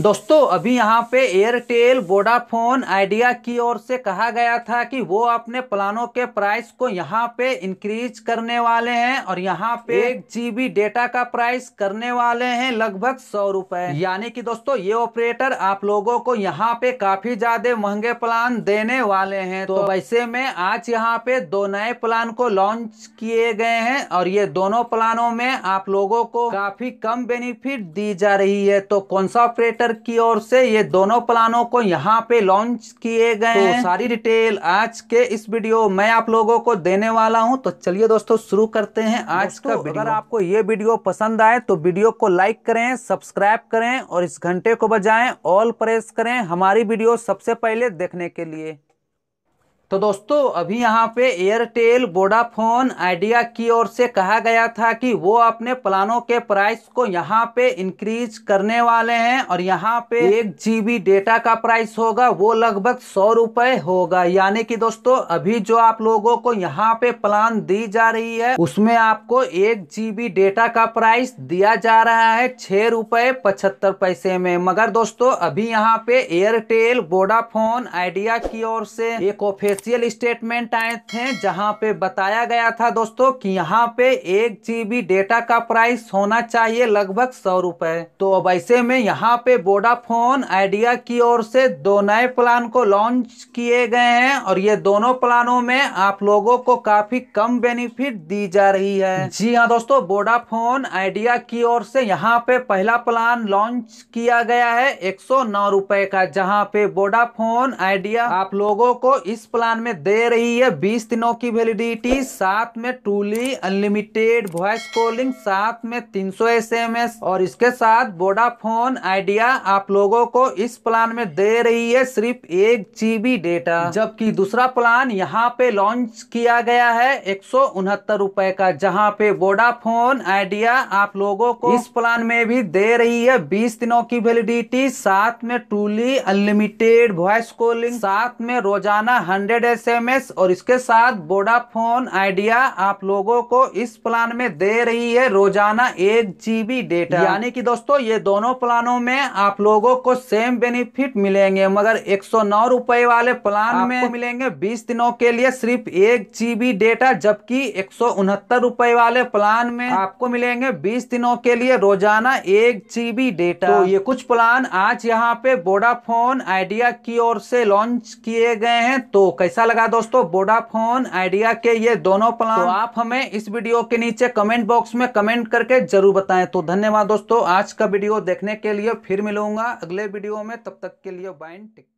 दोस्तों अभी यहाँ पे एयरटेल वोडाफोन आइडिया की ओर से कहा गया था कि वो अपने प्लानों के प्राइस को यहाँ पे इंक्रीज करने वाले हैं और यहाँ पे एक जीबी डेटा का प्राइस करने वाले हैं लगभग सौ रुपए यानी कि दोस्तों ये ऑपरेटर आप लोगों को यहाँ पे काफी ज्यादा महंगे प्लान देने वाले हैं तो, तो वैसे में आज यहाँ पे दो नए प्लान को लॉन्च किए गए हैं और ये दोनों प्लानों में आप लोगों को काफी कम बेनिफिट दी जा रही है तो कौन सा ऑपरेटर सेक्टर की ओर से ये दोनों प्लानों को यहाँ पे लॉन्च किए गए तो सारी डिटेल आज के इस वीडियो मैं आप लोगों को देने वाला हूँ तो चलिए दोस्तों शुरू करते हैं आज का अगर आपको ये वीडियो पसंद आए तो वीडियो को लाइक करें सब्सक्राइब करें और इस घंटे को बजाएं ऑल प्रेस करें हमारी वीडियो सबसे पहले देखने के लिए तो दोस्तों अभी यहाँ पे एयरटेल वोडाफोन आइडिया की ओर से कहा गया था कि वो अपने प्लानों के प्राइस को यहाँ पे इंक्रीज करने वाले हैं और यहाँ पे एक जीबी डेटा का प्राइस होगा वो लगभग सौ रुपए होगा यानी कि दोस्तों अभी जो आप लोगों को यहाँ पे प्लान दी जा रही है उसमें आपको एक जीबी डेटा का प्राइस दिया जा रहा है छह रूपये पचहत्तर पैसे में मगर दोस्तों अभी यहाँ पे एयरटेल वोडाफोन आइडिया की ओर से एक ऑफिस ऑफिशियल स्टेटमेंट आए थे जहां पे बताया गया था दोस्तों कि यहां पे एक जीबी डेटा का प्राइस होना चाहिए लगभग सौ रुपए तो अब ऐसे में यहां पे वोडाफोन आइडिया की ओर से दो नए प्लान को लॉन्च किए गए हैं और ये दोनों प्लानों में आप लोगों को काफी कम बेनिफिट दी जा रही है जी हाँ दोस्तों वोडाफोन आइडिया की ओर से यहाँ पे पहला प्लान लॉन्च किया गया है एक सौ नौ रुपए का जहाँ पे वोडाफोन आइडिया आप लोगों को इस प्लान वर्तमान में दे रही है 20 दिनों की वैलिडिटी साथ में टूली अनलिमिटेड वॉइस कॉलिंग साथ में 300 सौ और इसके साथ वोडाफोन आइडिया आप लोगों को इस प्लान में दे रही है सिर्फ एक जीबी डेटा जबकि दूसरा प्लान यहाँ पे लॉन्च किया गया है एक रुपए का जहाँ पे वोडाफोन आइडिया आप लोगों को इस प्लान में भी दे रही है बीस दिनों की वेलिडिटी साथ में टूली अनलिमिटेड वॉइस कॉलिंग साथ में रोजाना हंड्रेड हंड्रेड एस और इसके साथ वोडाफोन आइडिया आप लोगों को इस प्लान में दे रही है रोजाना एक जीबी डेटा यानी कि दोस्तों ये दोनों प्लानों में आप लोगों को सेम बेनिफिट मिलेंगे मगर एक सौ वाले प्लान में मिलेंगे बीस दिनों के लिए सिर्फ एक जीबी डेटा जबकि एक सौ वाले प्लान में आपको मिलेंगे बीस दिनों के लिए रोजाना एक जीबी डेटा तो ये कुछ प्लान आज यहाँ पे वोडाफोन आइडिया की ओर से लॉन्च किए गए हैं तो कैसा लगा दोस्तों वोडाफोन आइडिया के ये दोनों प्लान तो आप हमें इस वीडियो के नीचे कमेंट बॉक्स में कमेंट करके जरूर बताएं तो धन्यवाद दोस्तों आज का वीडियो देखने के लिए फिर मिलूंगा अगले वीडियो में तब तक के लिए बाइन टिक